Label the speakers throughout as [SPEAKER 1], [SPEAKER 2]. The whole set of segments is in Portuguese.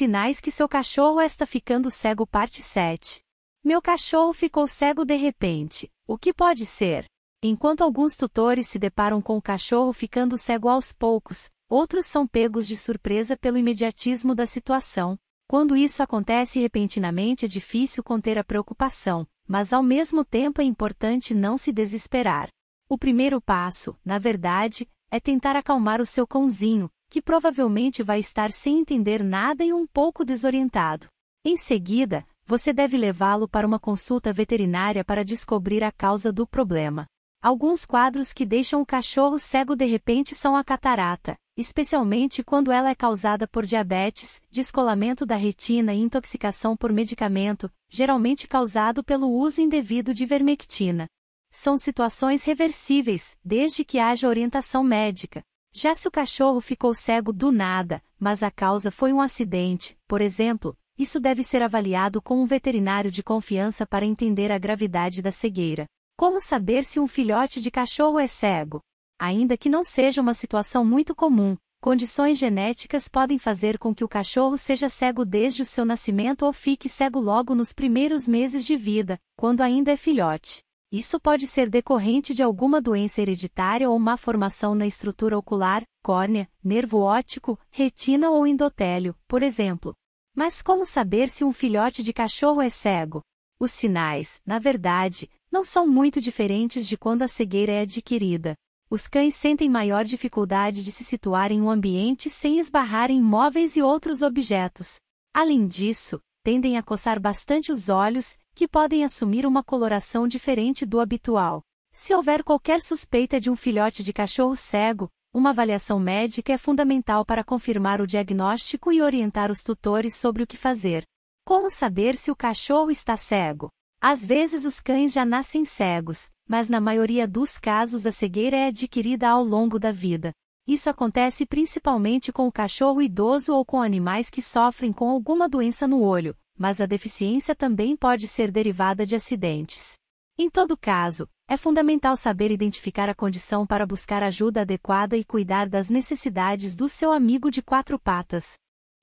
[SPEAKER 1] sinais que seu cachorro está ficando cego parte 7. Meu cachorro ficou cego de repente. O que pode ser? Enquanto alguns tutores se deparam com o cachorro ficando cego aos poucos, outros são pegos de surpresa pelo imediatismo da situação. Quando isso acontece repentinamente é difícil conter a preocupação, mas ao mesmo tempo é importante não se desesperar. O primeiro passo, na verdade, é tentar acalmar o seu cãozinho, que provavelmente vai estar sem entender nada e um pouco desorientado. Em seguida, você deve levá-lo para uma consulta veterinária para descobrir a causa do problema. Alguns quadros que deixam o cachorro cego de repente são a catarata, especialmente quando ela é causada por diabetes, descolamento da retina e intoxicação por medicamento, geralmente causado pelo uso indevido de vermectina. São situações reversíveis, desde que haja orientação médica, já se o cachorro ficou cego do nada, mas a causa foi um acidente, por exemplo, isso deve ser avaliado com um veterinário de confiança para entender a gravidade da cegueira. Como saber se um filhote de cachorro é cego? Ainda que não seja uma situação muito comum, condições genéticas podem fazer com que o cachorro seja cego desde o seu nascimento ou fique cego logo nos primeiros meses de vida, quando ainda é filhote. Isso pode ser decorrente de alguma doença hereditária ou má formação na estrutura ocular, córnea, nervo óptico, retina ou endotélio, por exemplo. Mas como saber se um filhote de cachorro é cego? Os sinais, na verdade, não são muito diferentes de quando a cegueira é adquirida. Os cães sentem maior dificuldade de se situar em um ambiente sem esbarrar em móveis e outros objetos. Além disso, tendem a coçar bastante os olhos que podem assumir uma coloração diferente do habitual. Se houver qualquer suspeita de um filhote de cachorro cego, uma avaliação médica é fundamental para confirmar o diagnóstico e orientar os tutores sobre o que fazer. Como saber se o cachorro está cego? Às vezes os cães já nascem cegos, mas na maioria dos casos a cegueira é adquirida ao longo da vida. Isso acontece principalmente com o cachorro idoso ou com animais que sofrem com alguma doença no olho, mas a deficiência também pode ser derivada de acidentes. Em todo caso, é fundamental saber identificar a condição para buscar ajuda adequada e cuidar das necessidades do seu amigo de quatro patas.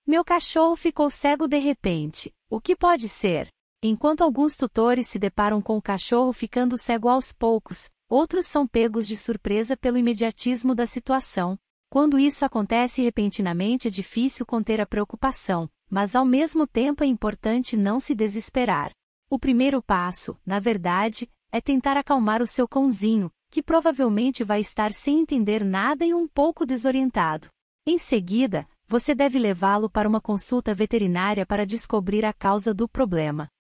[SPEAKER 1] Meu cachorro ficou cego de repente. O que pode ser? Enquanto alguns tutores se deparam com o cachorro ficando cego aos poucos, outros são pegos de surpresa pelo imediatismo da situação. Quando isso acontece repentinamente é difícil conter a preocupação, mas ao mesmo tempo é importante não se desesperar. O primeiro passo, na verdade, é tentar acalmar o seu cãozinho, que provavelmente vai estar sem entender nada e um pouco desorientado. Em seguida, você deve levá-lo para uma consulta veterinária para descobrir a causa do problema.